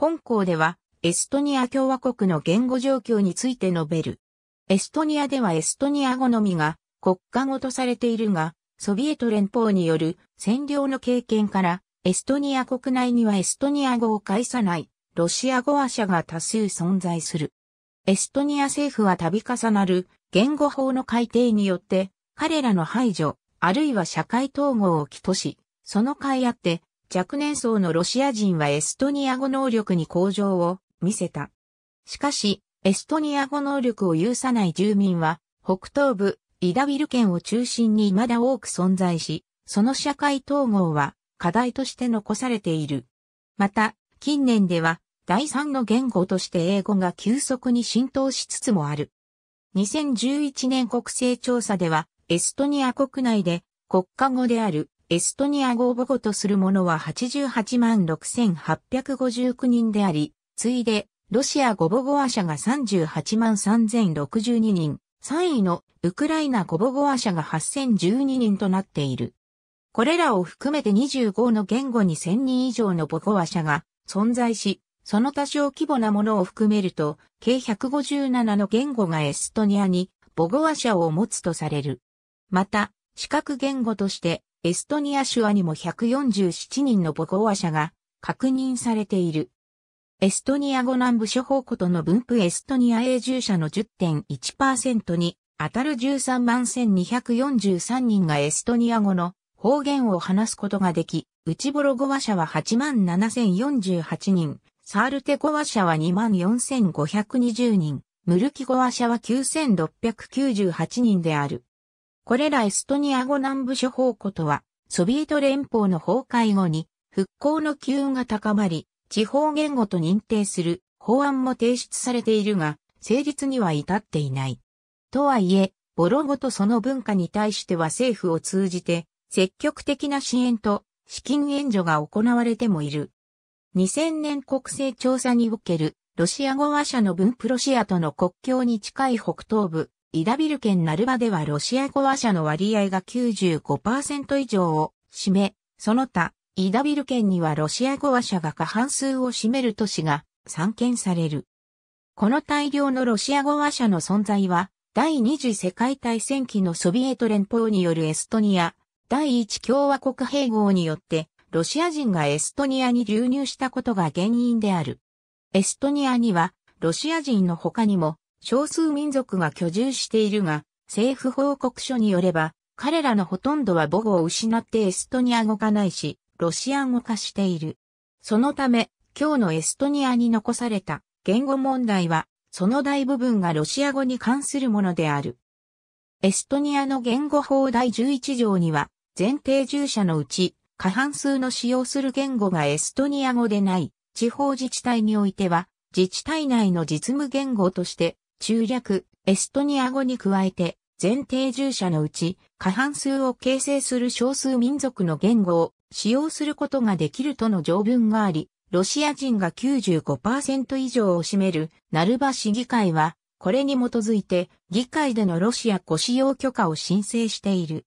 本校では、エストニア共和国の言語状況について述べる。エストニアではエストニア語のみが国家語とされているが、ソビエト連邦による占領の経験から、エストニア国内にはエストニア語を介さないロシア語話者が多数存在する。エストニア政府は度重なる言語法の改定によって、彼らの排除、あるいは社会統合を起とし、その甲斐あって、若年層のロシア人はエストニア語能力に向上を見せた。しかし、エストニア語能力を有さない住民は、北東部、イダウィル県を中心に未だ多く存在し、その社会統合は課題として残されている。また、近年では、第三の言語として英語が急速に浸透しつつもある。2011年国勢調査では、エストニア国内で国家語であるエストニア語を母語とする者は88万6859人であり、次いで、ロシア語母語話者が38万3062人、3位のウクライナ語母語話者が8012人となっている。これらを含めて25の言語に1000人以上の母語話者が存在し、その多少規模なものを含めると、計157の言語がエストニアに母語話者を持つとされる。また、視覚言語として、エストニア手話にも147人の母語話者が確認されている。エストニア語南部諸方ことの分布エストニア永住者の10.1%に当たる13万1243人がエストニア語の方言を話すことができ、内ボロ語話者は8万7048人、サールテ語話者は2万4520人、ムルキ語話者は9698人である。これらエストニア語南部諸方庫とは、ソビエト連邦の崩壊後に復興の機運が高まり、地方言語と認定する法案も提出されているが、成立には至っていない。とはいえ、ボロ語とその文化に対しては政府を通じて積極的な支援と資金援助が行われてもいる。2000年国勢調査におけるロシア語話者の分プロシアとの国境に近い北東部イダビル県ナルバではロシア語話者の割合が95%以上を占め、その他、イダビル県にはロシア語話者が過半数を占める都市が散見される。この大量のロシア語話者の存在は、第二次世界大戦期のソビエト連邦によるエストニア、第一共和国併合によって、ロシア人がエストニアに流入したことが原因である。エストニアには、ロシア人の他にも、少数民族が居住しているが、政府報告書によれば、彼らのほとんどは母語を失ってエストニア語化ないし、ロシア語化している。そのため、今日のエストニアに残された言語問題は、その大部分がロシア語に関するものである。エストニアの言語法第11条には、前提従者のうち、過半数の使用する言語がエストニア語でない、地方自治体においては、自治体内の実務言語として、中略、エストニア語に加えて、全定住者のうち、過半数を形成する少数民族の言語を使用することができるとの条文があり、ロシア人が95%以上を占めるナルバ市議会は、これに基づいて議会でのロシア語使用許可を申請している。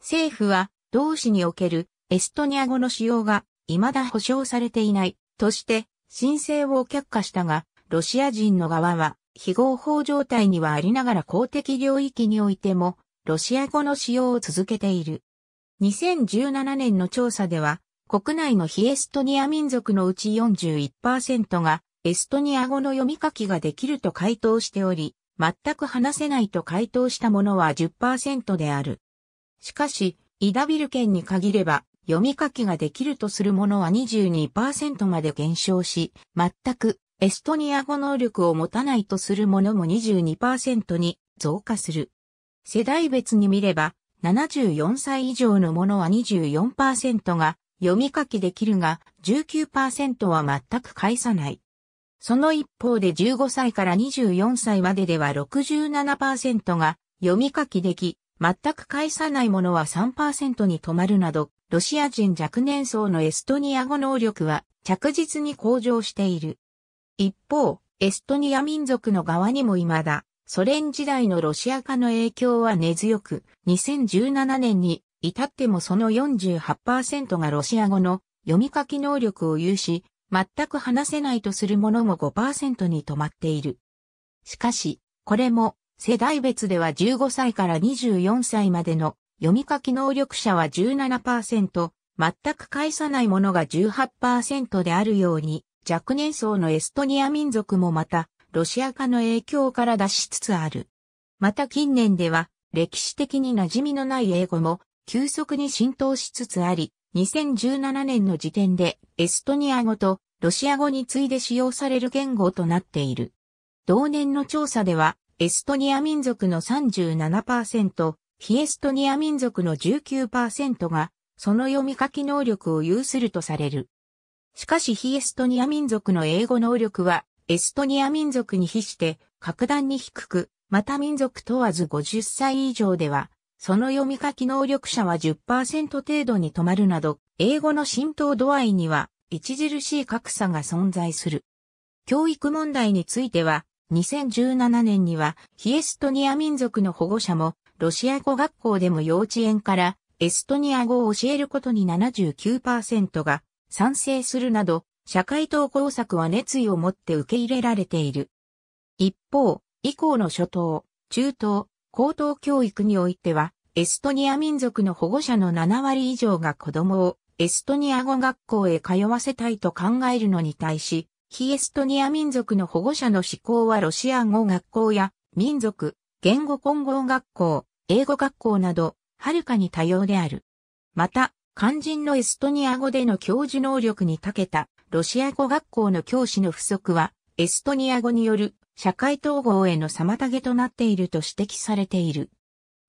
政府は同市におけるエストニア語の使用が未だ保障されていないとして申請を却下したが、ロシア人の側は非合法状態にはありながら公的領域においても、ロシア語の使用を続けている。2017年の調査では、国内の非エストニア民族のうち41%が、エストニア語の読み書きができると回答しており、全く話せないと回答したものは10%である。しかし、イダビル県に限れば、読み書きができるとするものは22%まで減少し、全くエストニア語能力を持たないとする者も22%に増加する。世代別に見れば、74歳以上の者は24%が読み書きできるが、19%は全く返さない。その一方で15歳から24歳まででは67%が読み書きでき、全く返さないものは3%に止まるなど、ロシア人若年層のエストニア語能力は着実に向上している。一方、エストニア民族の側にも未だ、ソ連時代のロシア化の影響は根強く、2017年に至ってもその48%がロシア語の読み書き能力を有し、全く話せないとするものも5%に止まっている。しかし、これも世代別では15歳から24歳までの読み書き能力者は17%、全く返さないものが18%であるように、若年層のエストニア民族もまた、ロシア化の影響から脱しつつある。また近年では、歴史的に馴染みのない英語も、急速に浸透しつつあり、2017年の時点で、エストニア語とロシア語に次いで使用される言語となっている。同年の調査では、エストニア民族の37%、非エストニア民族の19%が、その読み書き能力を有するとされる。しかし非エストニア民族の英語能力は、エストニア民族に比して格段に低く、また民族問わず50歳以上では、その読み書き能力者は10%程度に止まるなど、英語の浸透度合いには著しい格差が存在する。教育問題については、2017年には、非エストニア民族の保護者も、ロシア語学校でも幼稚園から、エストニア語を教えることに79%が賛成するなど、社会投稿策は熱意を持って受け入れられている。一方、以降の初等、中等、高等教育においては、エストニア民族の保護者の7割以上が子供をエストニア語学校へ通わせたいと考えるのに対し、非エストニア民族の保護者の思考はロシア語学校や民族、言語混合学校、英語学校など、はるかに多様である。また、肝心のエストニア語での教授能力に長けたロシア語学校の教師の不足は、エストニア語による社会統合への妨げとなっていると指摘されている。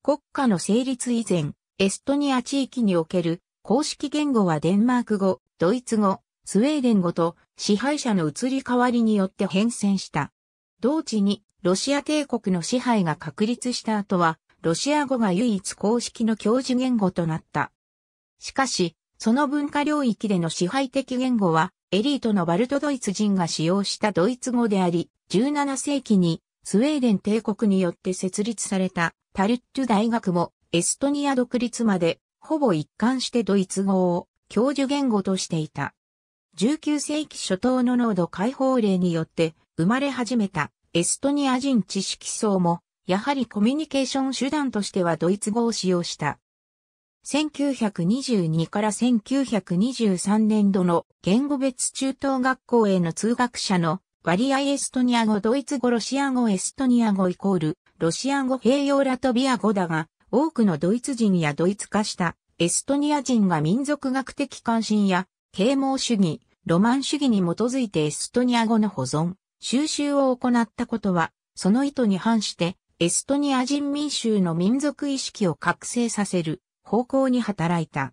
国家の成立以前、エストニア地域における公式言語はデンマーク語、ドイツ語、スウェーデン語と支配者の移り変わりによって変遷した。同時にロシア帝国の支配が確立した後は、ロシア語が唯一公式の教授言語となった。しかし、その文化領域での支配的言語は、エリートのバルトドイツ人が使用したドイツ語であり、17世紀にスウェーデン帝国によって設立されたタルット大学もエストニア独立までほぼ一貫してドイツ語を教授言語としていた。19世紀初頭の濃度解放令によって生まれ始めたエストニア人知識層もやはりコミュニケーション手段としてはドイツ語を使用した。1922から1923年度の言語別中等学校への通学者の割合エストニア語、ドイツ語、ロシア語、エストニア語イコール、ロシア語、併用ラトビア語だが、多くのドイツ人やドイツ化したエストニア人が民族学的関心や啓蒙主義、ロマン主義に基づいてエストニア語の保存、収集を行ったことは、その意図に反して、エストニア人民衆の民族意識を覚醒させる、方向に働いた。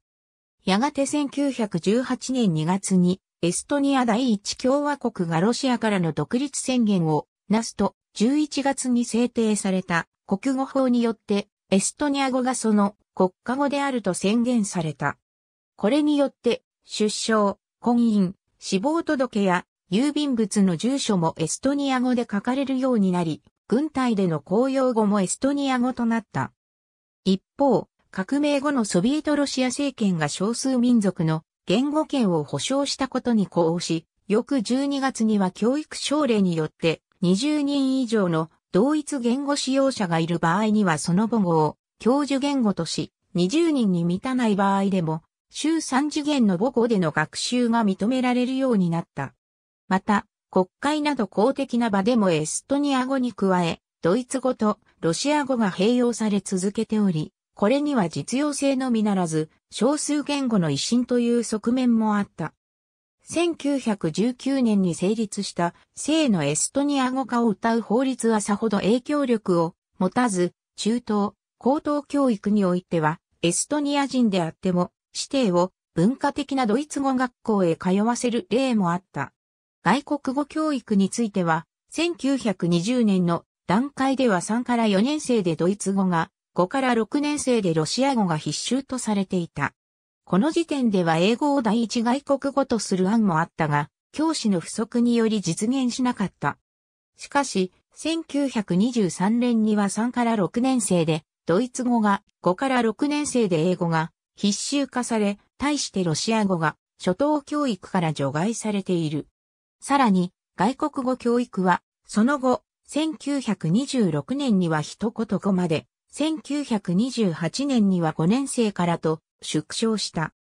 やがて1918年2月にエストニア第一共和国がロシアからの独立宣言をなすと11月に制定された国語法によってエストニア語がその国家語であると宣言された。これによって出生、婚姻、死亡届や郵便物の住所もエストニア語で書かれるようになり、軍隊での公用語もエストニア語となった。一方、革命後のソビエトロシア政権が少数民族の言語権を保障したことに呼応し、翌12月には教育省令によって20人以上の同一言語使用者がいる場合にはその母語を教授言語とし、20人に満たない場合でも、週3次元の母語での学習が認められるようになった。また、国会など公的な場でもエストニア語に加え、ドイツ語とロシア語が併用され続けており、これには実用性のみならず、少数言語の一新という側面もあった。1919年に成立した性のエストニア語化を謳う法律はさほど影響力を持たず、中東、高等教育においては、エストニア人であっても、指定を文化的なドイツ語学校へ通わせる例もあった。外国語教育については、1920年の段階では3から4年生でドイツ語が5から6年生でロシア語が必修とされていた。この時点では英語を第一外国語とする案もあったが、教師の不足により実現しなかった。しかし、1923年には3から6年生で、ドイツ語が5から6年生で英語が必修化され、対してロシア語が初等教育から除外されている。さらに、外国語教育は、その後、1926年には一言語まで1928年には5年生からと縮小した。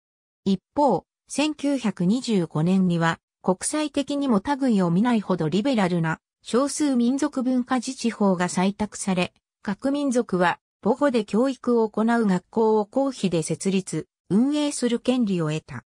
一方、1925年には国際的にも類を見ないほどリベラルな少数民族文化自治法が採択され、各民族は母語で教育を行う学校を公費で設立、運営する権利を得た。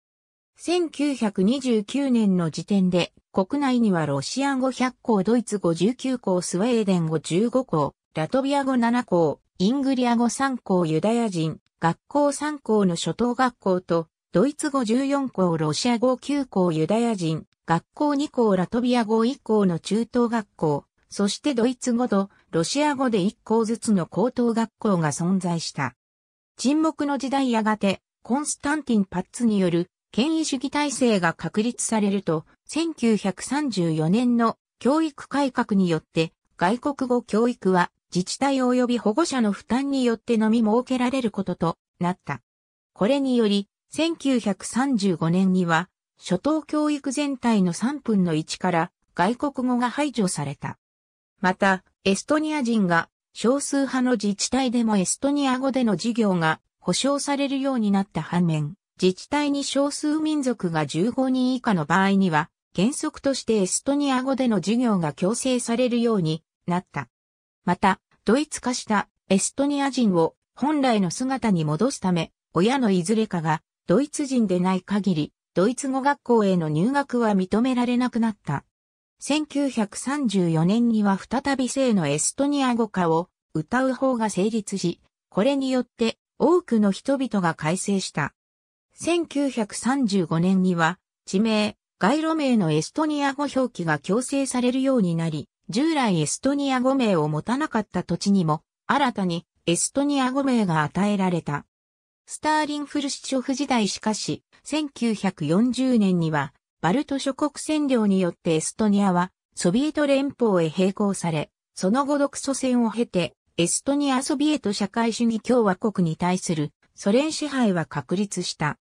1929年の時点で国内にはロシア語100校、ドイツ語19校、スウェーデン語15校、ラトビア語7校、イングリア語参考ユダヤ人、学校参考の初等学校と、ドイツ語14校ロシア語9校ユダヤ人、学校2校ラトビア語1校の中等学校、そしてドイツ語とロシア語で1校ずつの高等学校が存在した。沈黙の時代やがて、コンスタンティン・パッツによる権威主義体制が確立されると、1934年の教育改革によって外国語教育は自治体及び保護者の負担によってのみ設けられることとなった。これにより、1935年には、初等教育全体の3分の1から外国語が排除された。また、エストニア人が少数派の自治体でもエストニア語での授業が保障されるようになった反面、自治体に少数民族が15人以下の場合には、原則としてエストニア語での授業が強制されるようになった。また、ドイツ化したエストニア人を本来の姿に戻すため、親のいずれかがドイツ人でない限り、ドイツ語学校への入学は認められなくなった。1934年には再び性のエストニア語化を歌う方が成立し、これによって多くの人々が改正した。1935年には地名、街路名のエストニア語表記が強制されるようになり、従来エストニア語名を持たなかった土地にも、新たにエストニア語名が与えられた。スターリンフルシチョフ時代しかし、1940年には、バルト諸国占領によってエストニアは、ソビエト連邦へ並行され、その後独ソ戦を経て、エストニアソビエト社会主義共和国に対するソ連支配は確立した。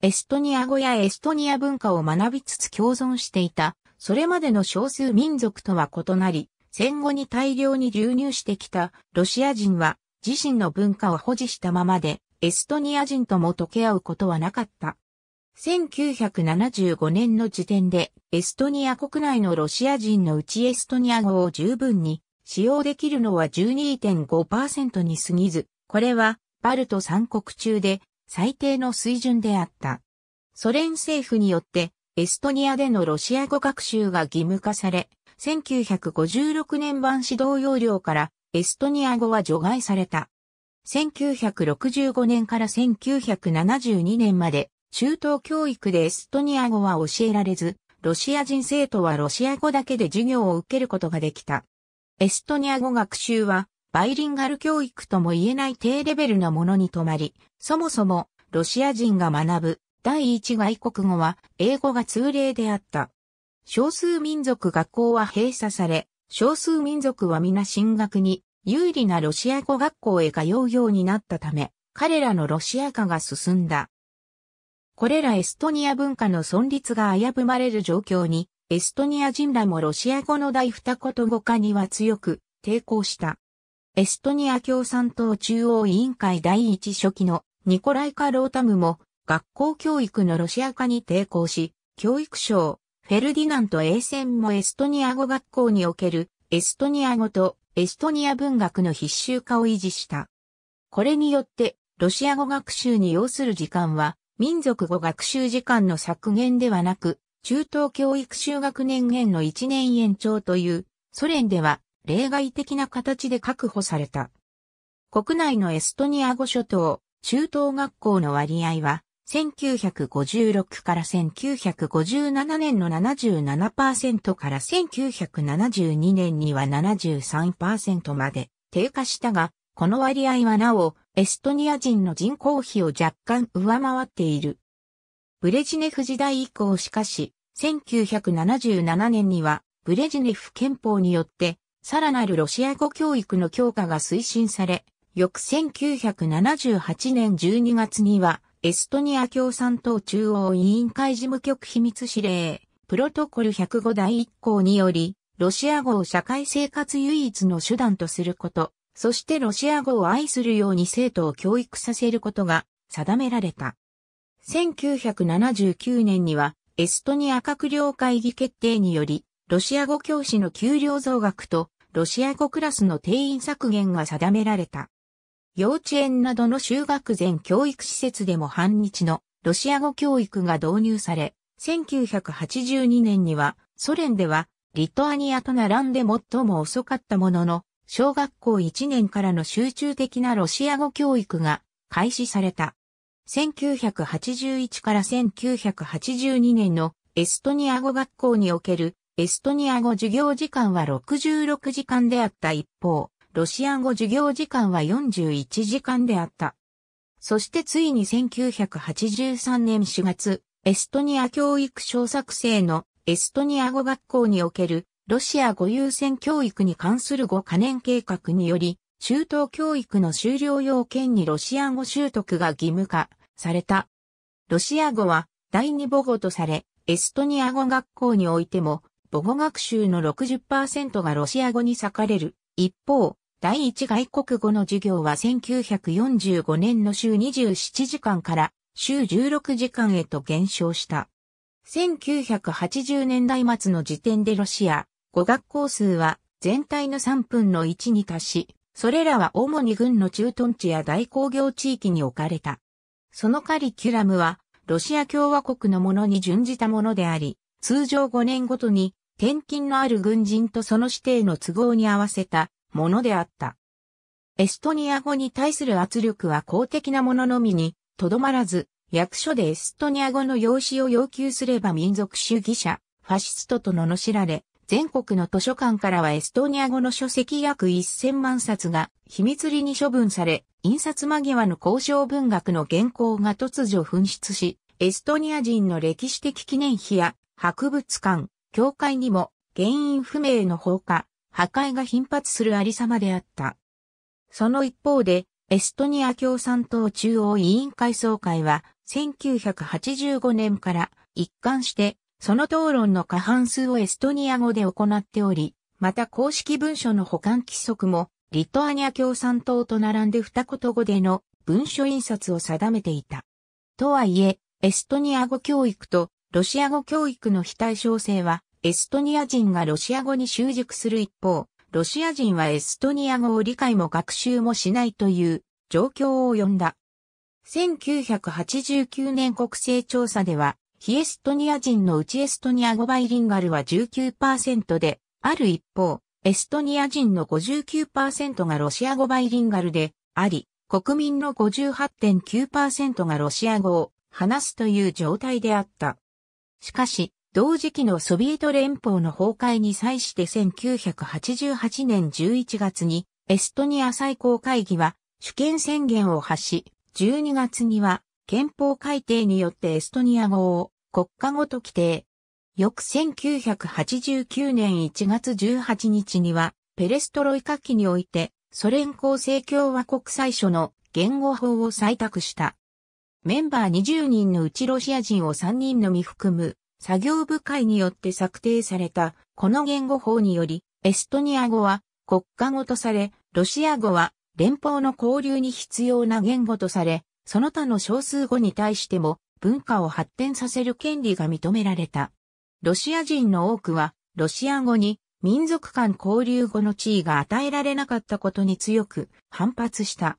エストニア語やエストニア文化を学びつつ共存していたそれまでの少数民族とは異なり、戦後に大量に流入してきたロシア人は自身の文化を保持したままで、エストニア人とも溶け合うことはなかった。1975年の時点で、エストニア国内のロシア人のうちエストニア語を十分に使用できるのは12.5%に過ぎず、これはバルト三国中で最低の水準であった。ソ連政府によってエストニアでのロシア語学習が義務化され、1956年版指導要領からエストニア語は除外された。1965年から1972年まで中等教育でエストニア語は教えられず、ロシア人生徒はロシア語だけで授業を受けることができた。エストニア語学習はバイリンガル教育とも言えない低レベルなものに止まり、そもそもロシア人が学ぶ第一外国語は英語が通例であった。少数民族学校は閉鎖され、少数民族は皆進学に有利なロシア語学校へ通うようになったため、彼らのロシア化が進んだ。これらエストニア文化の存立が危ぶまれる状況に、エストニア人らもロシア語の第二言語化には強く抵抗した。エストニア共産党中央委員会第一書記のニコライカ・ロータムも学校教育のロシア化に抵抗し、教育省、フェルディナント・エーセンもエストニア語学校におけるエストニア語とエストニア文学の必修化を維持した。これによって、ロシア語学習に要する時間は、民族語学習時間の削減ではなく、中等教育就学年限の1年延長という、ソ連では例外的な形で確保された。国内のエストニア語諸島、中等学校の割合は、1956から1957年の77%から1972年には73%まで低下したが、この割合はなお、エストニア人の人口比を若干上回っている。ブレジネフ時代以降しかし、1977年には、ブレジネフ憲法によって、さらなるロシア語教育の強化が推進され、翌1978年12月には、エストニア共産党中央委員会事務局秘密指令、プロトコル105第1項により、ロシア語を社会生活唯一の手段とすること、そしてロシア語を愛するように生徒を教育させることが定められた。1979年には、エストニア閣僚会議決定により、ロシア語教師の給料増額と、ロシア語クラスの定員削減が定められた。幼稚園などの修学前教育施設でも反日のロシア語教育が導入され、1982年にはソ連ではリトアニアと並んで最も遅かったものの、小学校1年からの集中的なロシア語教育が開始された。1981から1982年のエストニア語学校におけるエストニア語授業時間は66時間であった一方、ロシア語授業時間は41時間であった。そしてついに1983年4月、エストニア教育小作生のエストニア語学校におけるロシア語優先教育に関する5カ年計画により、中等教育の修了要件にロシア語習得が義務化された。ロシア語は第二母語とされ、エストニア語学校においても、母語学習の60%がロシア語に割かれる一方、第一外国語の授業は1945年の週27時間から週16時間へと減少した。1980年代末の時点でロシア、語学校数は全体の3分の1に達し、それらは主に軍の駐屯地や大工業地域に置かれた。そのカリキュラムは、ロシア共和国のものに準じたものであり、通常5年ごとに転勤のある軍人とその指定の都合に合わせたものであった。エストニア語に対する圧力は公的なもののみにとどまらず、役所でエストニア語の用紙を要求すれば民族主義者、ファシストと罵られ、全国の図書館からはエストニア語の書籍約1000万冊が秘密裏に処分され、印刷間際の交渉文学の原稿が突如紛失し、エストニア人の歴史的記念碑や博物館、教会にも原因不明の放火、破壊が頻発するありさまであった。その一方で、エストニア共産党中央委員会総会は、1985年から一貫して、その討論の過半数をエストニア語で行っており、また公式文書の保管規則も、リトアニア共産党と並んで二言語での文書印刷を定めていた。とはいえ、エストニア語教育とロシア語教育の非対称性は、エストニア人がロシア語に習熟する一方、ロシア人はエストニア語を理解も学習もしないという状況を呼んだ。1989年国勢調査では、非エストニア人のうちエストニア語バイリンガルは19%で、ある一方、エストニア人の59%がロシア語バイリンガルであり、国民の58.9%がロシア語を話すという状態であった。しかし、同時期のソビエト連邦の崩壊に際して1988年11月にエストニア最高会議は主権宣言を発し、12月には憲法改定によってエストニア語を国家語と規定。翌1989年1月18日にはペレストロイカ期においてソ連構成共和国最初の言語法を採択した。メンバー20人のうちロシア人を3人のみ含む作業部会によって策定されたこの言語法により、エストニア語は国家語とされ、ロシア語は連邦の交流に必要な言語とされ、その他の少数語に対しても文化を発展させる権利が認められた。ロシア人の多くは、ロシア語に民族間交流語の地位が与えられなかったことに強く反発した。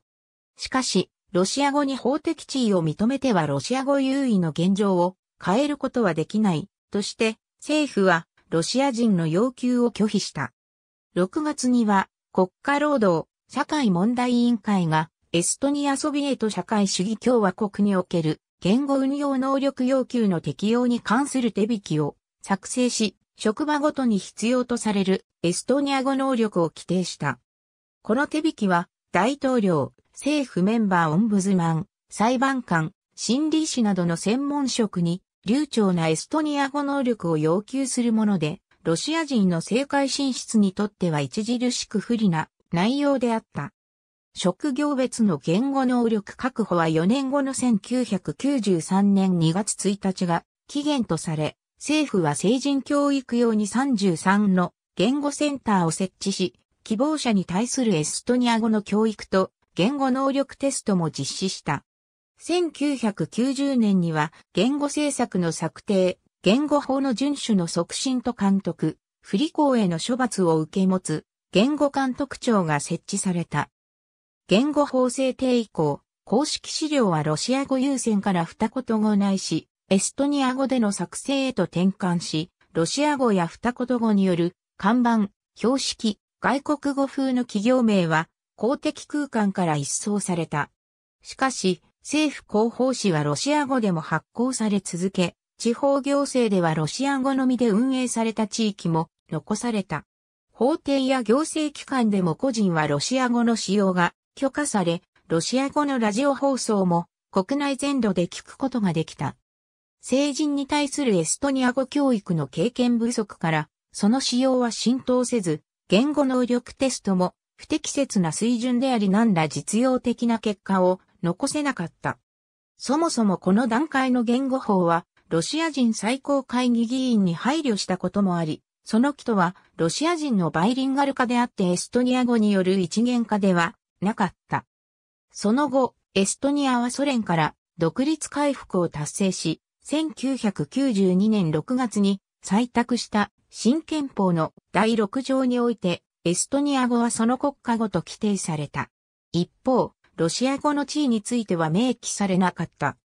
しかし、ロシア語に法的地位を認めてはロシア語優位の現状を変えることはできないとして政府はロシア人の要求を拒否した。6月には国家労働社会問題委員会がエストニアソビエト社会主義共和国における言語運用能力要求の適用に関する手引きを作成し、職場ごとに必要とされるエストニア語能力を規定した。この手引きは大統領、政府メンバーオンブズマン、裁判官、心理士などの専門職に、流暢なエストニア語能力を要求するもので、ロシア人の政界進出にとっては著しく不利な内容であった。職業別の言語能力確保は4年後の1993年2月1日が期限とされ、政府は成人教育用に33の言語センターを設置し、希望者に対するエストニア語の教育と言語能力テストも実施した。1990年には言語政策の策定、言語法の遵守の促進と監督、不履行への処罰を受け持つ言語監督庁が設置された。言語法制定以降、公式資料はロシア語優先から二言語ないし、エストニア語での作成へと転換し、ロシア語や二言語による看板、標識、外国語風の企業名は公的空間から一掃された。しかし、政府広報誌はロシア語でも発行され続け、地方行政ではロシア語のみで運営された地域も残された。法廷や行政機関でも個人はロシア語の使用が許可され、ロシア語のラジオ放送も国内全土で聞くことができた。成人に対するエストニア語教育の経験不足から、その使用は浸透せず、言語能力テストも不適切な水準であり何ら実用的な結果を残せなかった。そもそもこの段階の言語法は、ロシア人最高会議議員に配慮したこともあり、その人はロシア人のバイリンガル化であってエストニア語による一元化ではなかった。その後、エストニアはソ連から独立回復を達成し、1992年6月に採択した新憲法の第6条においてエストニア語はその国家語と規定された。一方、ロシア語の地位については明記されなかった。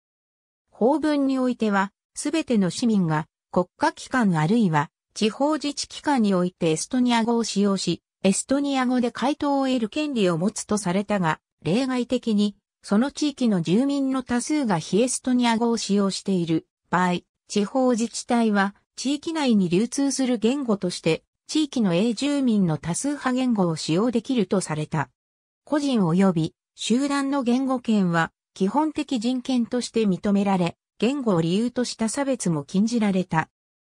法文においては、すべての市民が国家機関あるいは地方自治機関においてエストニア語を使用し、エストニア語で回答を得る権利を持つとされたが、例外的に、その地域の住民の多数が非エストニア語を使用している場合、地方自治体は地域内に流通する言語として地域の永住民の多数派言語を使用できるとされた。個人及び集団の言語権は基本的人権として認められ、言語を理由とした差別も禁じられた。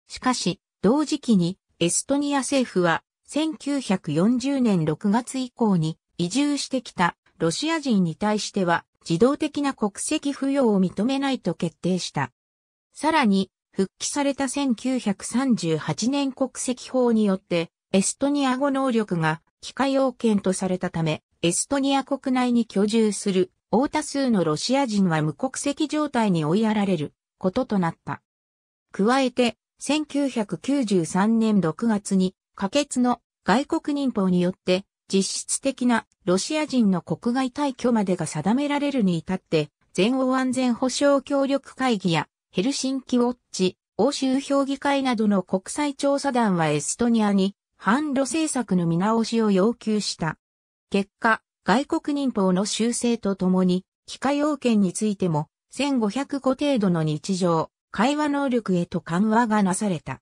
しかし、同時期にエストニア政府は1940年6月以降に移住してきたロシア人に対しては自動的な国籍付与を認めないと決定した。さらに、復帰された1938年国籍法によって、エストニア語能力が機械要件とされたため、エストニア国内に居住する大多数のロシア人は無国籍状態に追いやられることとなった。加えて、1993年6月に可決の外国人法によって実質的なロシア人の国外退去までが定められるに至って、全欧安全保障協力会議やヘルシンキウォッチ、欧州評議会などの国際調査団はエストニアに反路政策の見直しを要求した。結果、外国人法の修正とともに、帰化要件についても、1500個程度の日常、会話能力へと緩和がなされた。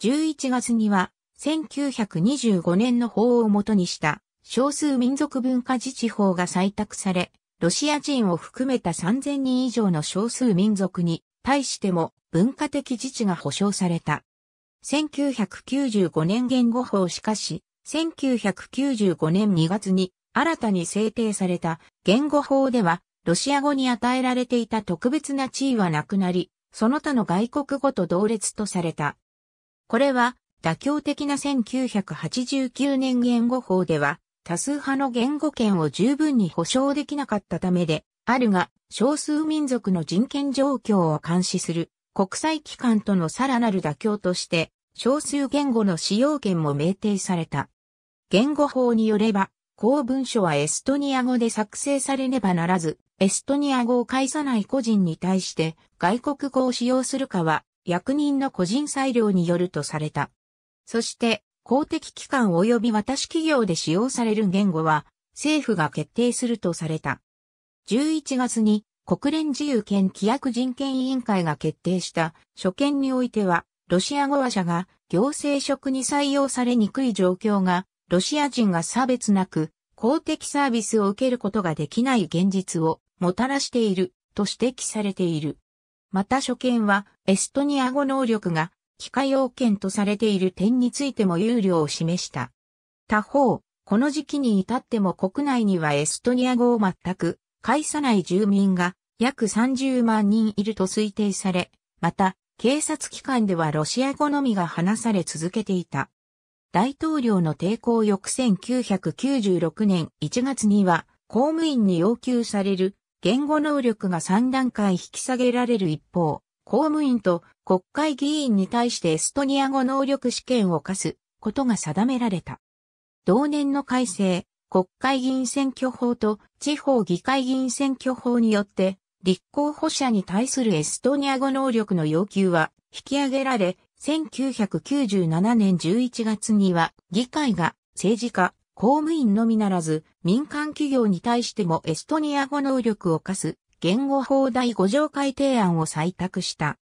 11月には、1925年の法をもとにした、少数民族文化自治法が採択され、ロシア人を含めた3000人以上の少数民族に対しても文化的自治が保障された。1995年言語法しかし、1995年2月に新たに制定された言語法では、ロシア語に与えられていた特別な地位はなくなり、その他の外国語と同列とされた。これは、妥協的な1989年言語法では、多数派の言語権を十分に保障できなかったためで、あるが、少数民族の人権状況を監視する国際機関とのさらなる妥協として、少数言語の使用権も明定された。言語法によれば、公文書はエストニア語で作成されねばならず、エストニア語を介さない個人に対して外国語を使用するかは役人の個人裁量によるとされた。そして公的機関及び私企業で使用される言語は政府が決定するとされた。11月に国連自由権規約人権委員会が決定した初見においては、ロシア語話者が行政職に採用されにくい状況が、ロシア人が差別なく公的サービスを受けることができない現実をもたらしていると指摘されている。また初見はエストニア語能力が機械要件とされている点についても憂慮を示した。他方、この時期に至っても国内にはエストニア語を全く介さない住民が約30万人いると推定され、また、警察機関ではロシア語のみが話され続けていた。大統領の抵抗翌1996年1月には、公務員に要求される言語能力が3段階引き下げられる一方、公務員と国会議員に対してエストニア語能力試験を課すことが定められた。同年の改正、国会議員選挙法と地方議会議員選挙法によって、立候補者に対するエストニア語能力の要求は引き上げられ、1997年11月には議会が政治家、公務員のみならず民間企業に対してもエストニア語能力を課す言語法第5条改定案を採択した。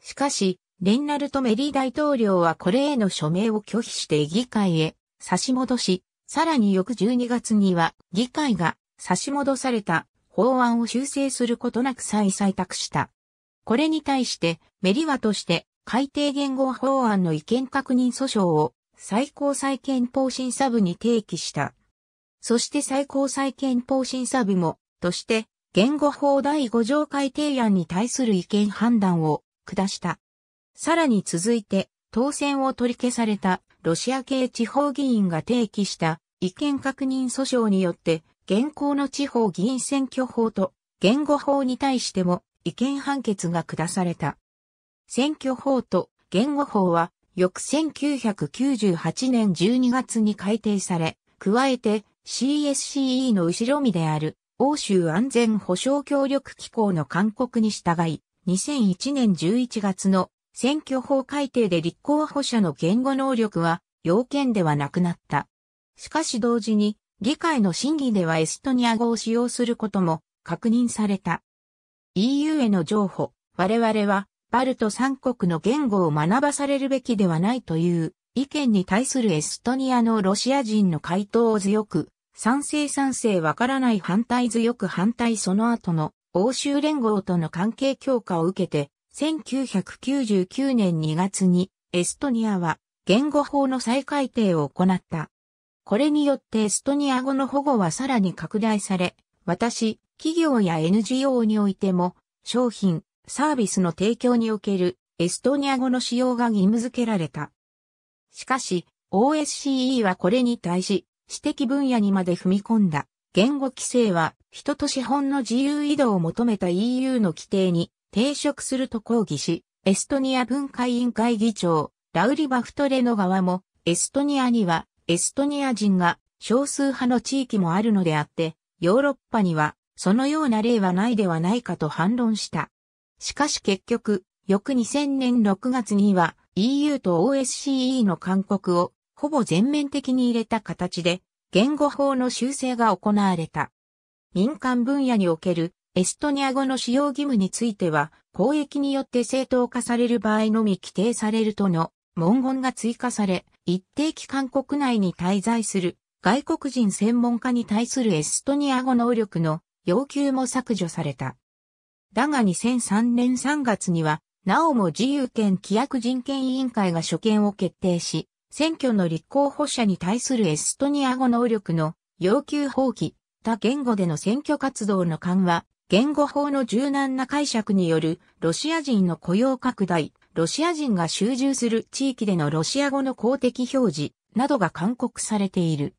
しかし、レンナルト・メリー大統領はこれへの署名を拒否して議会へ差し戻し、さらに翌12月には議会が差し戻された法案を修正することなく再採択した。これに対してメリワとして改定言語法案の意見確認訴訟を最高裁憲法審査部に提起した。そして最高裁憲法審査部も、として、言語法第5条改定案に対する意見判断を下した。さらに続いて、当選を取り消されたロシア系地方議員が提起した意見確認訴訟によって、現行の地方議員選挙法と言語法に対しても違憲判決が下された。選挙法と言語法は、翌1998年12月に改定され、加えて CSCE の後ろ身である欧州安全保障協力機構の勧告に従い、2001年11月の選挙法改定で立候補者の言語能力は要件ではなくなった。しかし同時に議会の審議ではエストニア語を使用することも確認された。EU への譲歩、我々はバルト三国の言語を学ばされるべきではないという意見に対するエストニアのロシア人の回答を強く、賛成賛成わからない反対強く反対その後の欧州連合との関係強化を受けて1999年2月にエストニアは言語法の再改定を行った。これによってエストニア語の保護はさらに拡大され、私、企業や NGO においても商品、サービスの提供におけるエストニア語の使用が義務付けられた。しかし、OSCE はこれに対し、私的分野にまで踏み込んだ。言語規制は、人と資本の自由移動を求めた EU の規定に抵職すると抗議し、エストニア文化委員会議長、ラウリ・バフトレノ側も、エストニアには、エストニア人が少数派の地域もあるのであって、ヨーロッパには、そのような例はないではないかと反論した。しかし結局、翌2000年6月には EU と OSCE の勧告をほぼ全面的に入れた形で言語法の修正が行われた。民間分野におけるエストニア語の使用義務については、公益によって正当化される場合のみ規定されるとの文言が追加され、一定期間国内に滞在する外国人専門家に対するエストニア語能力の要求も削除された。だが2003年3月には、なおも自由権規約人権委員会が所見を決定し、選挙の立候補者に対するエストニア語能力の要求放棄、他言語での選挙活動の緩和、言語法の柔軟な解釈によるロシア人の雇用拡大、ロシア人が集中する地域でのロシア語の公的表示などが勧告されている。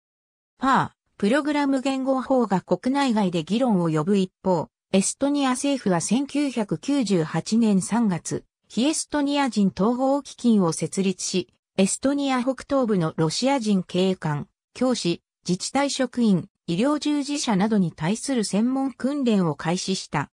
ファー、プログラム言語法が国内外で議論を呼ぶ一方、エストニア政府は1998年3月、非エストニア人統合基金を設立し、エストニア北東部のロシア人警官、教師、自治体職員、医療従事者などに対する専門訓練を開始した。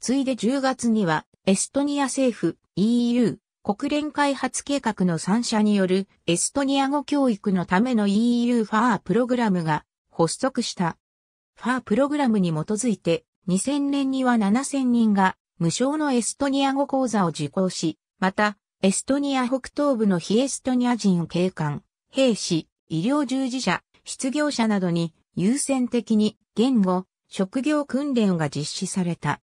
ついで10月には、エストニア政府、EU、国連開発計画の3社によるエストニア語教育のための EU ファープログラムが発足した。ファープログラムに基づいて2000年には7000人が無償のエストニア語講座を受講し、また、エストニア北東部の非エストニア人警官、兵士、医療従事者、失業者などに優先的に言語、職業訓練が実施された。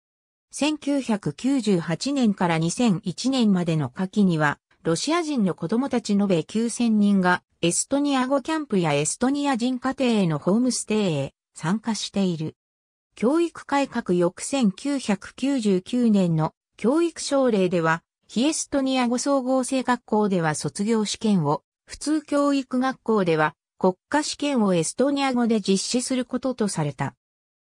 1998年から2001年までの夏季には、ロシア人の子供たち延べ9000人がエストニア語キャンプやエストニア人家庭へのホームステイへ参加している。教育改革翌1999年の教育省令では、非エストニア語総合性学校では卒業試験を、普通教育学校では国家試験をエストニア語で実施することとされた。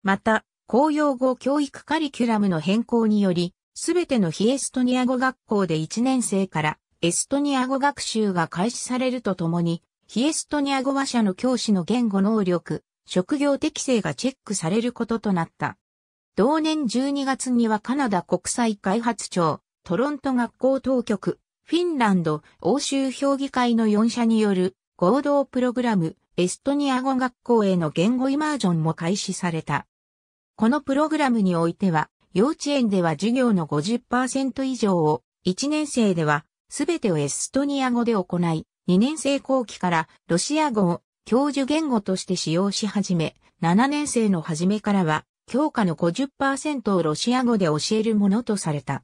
また、公用語教育カリキュラムの変更により、すべての非エストニア語学校で1年生からエストニア語学習が開始されるとともに、非エストニア語話者の教師の言語能力、職業適性がチェックされることとなった。同年12月にはカナダ国際開発庁、トロント学校当局、フィンランド、欧州評議会の4社による合同プログラム、エストニア語学校への言語イマージョンも開始された。このプログラムにおいては、幼稚園では授業の50%以上を、1年生ではすべてをエストニア語で行い、2年生後期からロシア語を教授言語として使用し始め、7年生の初めからは、教科の50%をロシア語で教えるものとされた。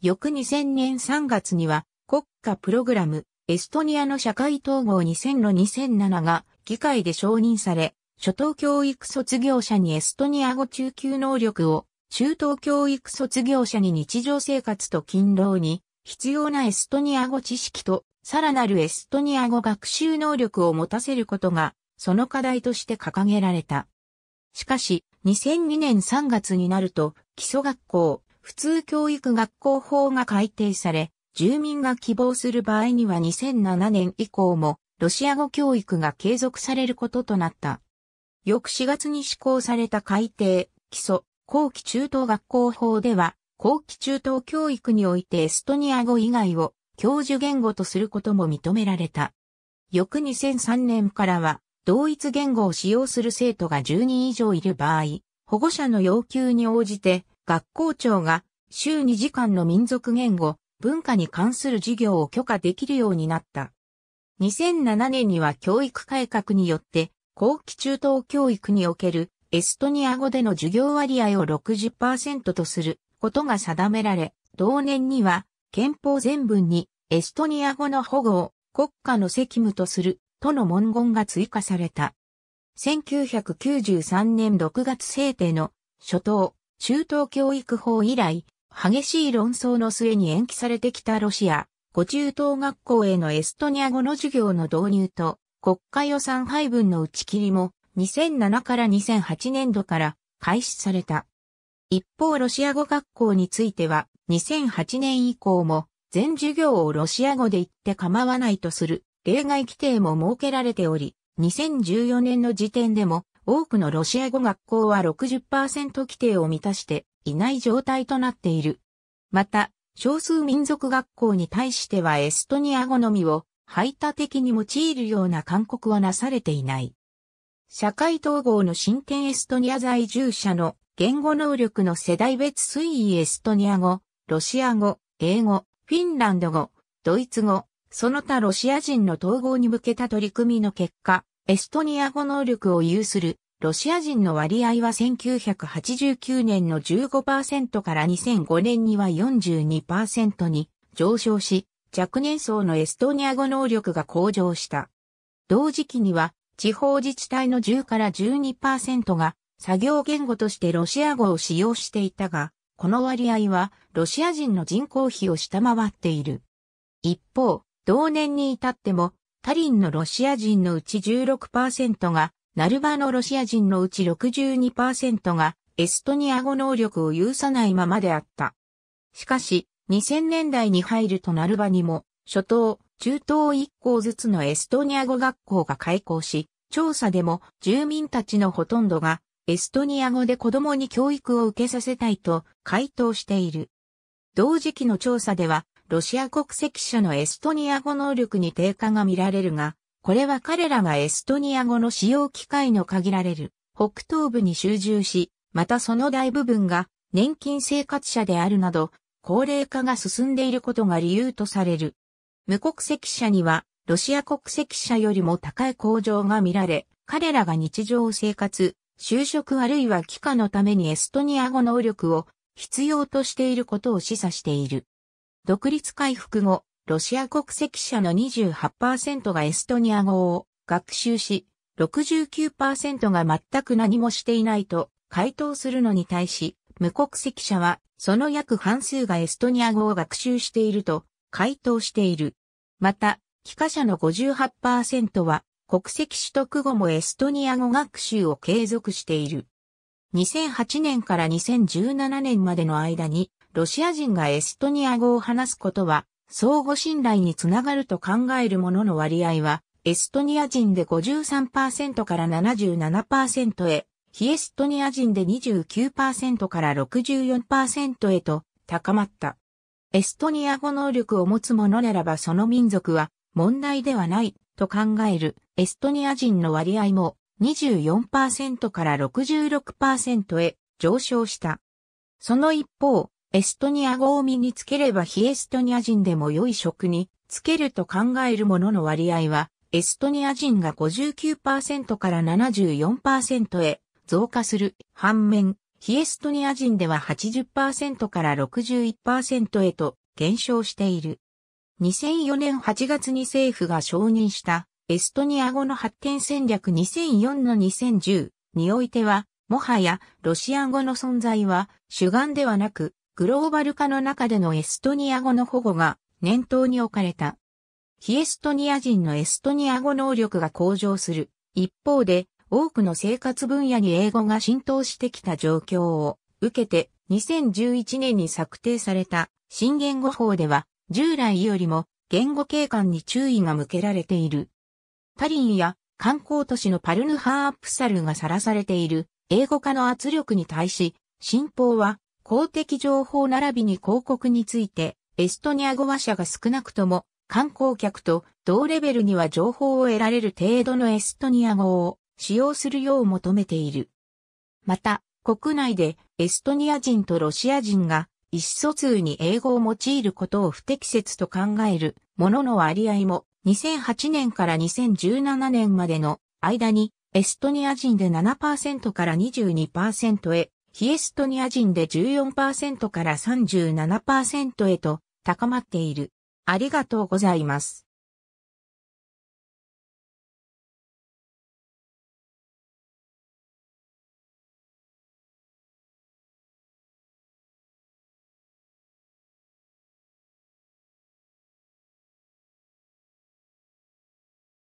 翌2000年3月には、国家プログラムエストニアの社会統合2000の2007が議会で承認され、初等教育卒業者にエストニア語中級能力を、中等教育卒業者に日常生活と勤労に、必要なエストニア語知識と、さらなるエストニア語学習能力を持たせることが、その課題として掲げられた。しかし、2002年3月になると、基礎学校、普通教育学校法が改定され、住民が希望する場合には2007年以降もロシア語教育が継続されることとなった。翌4月に施行された改定、基礎、後期中等学校法では、後期中等教育においてエストニア語以外を教授言語とすることも認められた。翌2003年からは、同一言語を使用する生徒が10人以上いる場合、保護者の要求に応じて、学校長が週2時間の民族言語、文化に関する事業を許可できるようになった。2007年には教育改革によって、後期中等教育におけるエストニア語での授業割合を60%とすることが定められ、同年には憲法全文にエストニア語の保護を国家の責務とするとの文言が追加された。1993年6月制定の初等中等教育法以来、激しい論争の末に延期されてきたロシア、ご中等学校へのエストニア語の授業の導入と、国家予算配分の打ち切りも、2007から2008年度から開始された。一方ロシア語学校については、2008年以降も、全授業をロシア語で言って構わないとする例外規定も設けられており、2014年の時点でも多くのロシア語学校は60%規定を満たしていない状態となっている。また、少数民族学校に対してはエストニア語のみを排他的に用いるような勧告はなされていない。社会統合の進展エストニア在住者の言語能力の世代別推移エストニア語、ロシア語、英語、フィンランド語、ドイツ語、その他ロシア人の統合に向けた取り組みの結果、エストニア語能力を有するロシア人の割合は1989年の15%から2005年には42%に上昇し、若年層のエストニア語能力が向上した。同時期には、地方自治体の10から12%が作業言語としてロシア語を使用していたが、この割合はロシア人の人口比を下回っている。一方、同年に至っても、タリンのロシア人のうち16%がナルバのロシア人のうち62%がエストニア語能力を有さないままであった。しかし、2000年代に入るとナルバにも、初等、中等1校ずつのエストニア語学校が開校し、調査でも住民たちのほとんどがエストニア語で子供に教育を受けさせたいと回答している。同時期の調査では、ロシア国籍者のエストニア語能力に低下が見られるが、これは彼らがエストニア語の使用機会の限られる北東部に集中し、またその大部分が年金生活者であるなど、高齢化が進んでいることが理由とされる。無国籍者には、ロシア国籍者よりも高い向上が見られ、彼らが日常生活、就職あるいは帰化のためにエストニア語能力を必要としていることを示唆している。独立回復後、ロシア国籍者の28%がエストニア語を学習し、69%が全く何もしていないと回答するのに対し、無国籍者はその約半数がエストニア語を学習していると回答している。また、帰化者の58%は国籍取得後もエストニア語学習を継続している。2008年から2017年までの間にロシア人がエストニア語を話すことは相互信頼につながると考えるものの割合は、エストニア人で53%から77%へ、非エストニア人で29%から64%へと高まった。エストニア語能力を持つ者ならばその民族は問題ではないと考えるエストニア人の割合も24%から66%へ上昇した。その一方、エストニア語を身につければ非エストニア人でも良い職につけると考えるものの割合は、エストニア人が59%から74%へ増加する。反面、非エストニア人では80%から61%へと減少している。2004年8月に政府が承認したエストニア語の発展戦略2004の2010においては、もはやロシア語の存在は主眼ではなくグローバル化の中でのエストニア語の保護が念頭に置かれた。非エストニア人のエストニア語能力が向上する。一方で、多くの生活分野に英語が浸透してきた状況を受けて、2011年に策定された新言語法では、従来よりも言語景観に注意が向けられている。タリンや観光都市のパルヌハーアップサルがさらされている英語化の圧力に対し、新法は公的情報並びに広告について、エストニア語話者が少なくとも観光客と同レベルには情報を得られる程度のエストニア語を使用するよう求めている。また、国内でエストニア人とロシア人が意思疎通に英語を用いることを不適切と考えるものの割合も2008年から2017年までの間にエストニア人で7%から22%へ非エストニア人で14%から37%へと高まっている。ありがとうございます。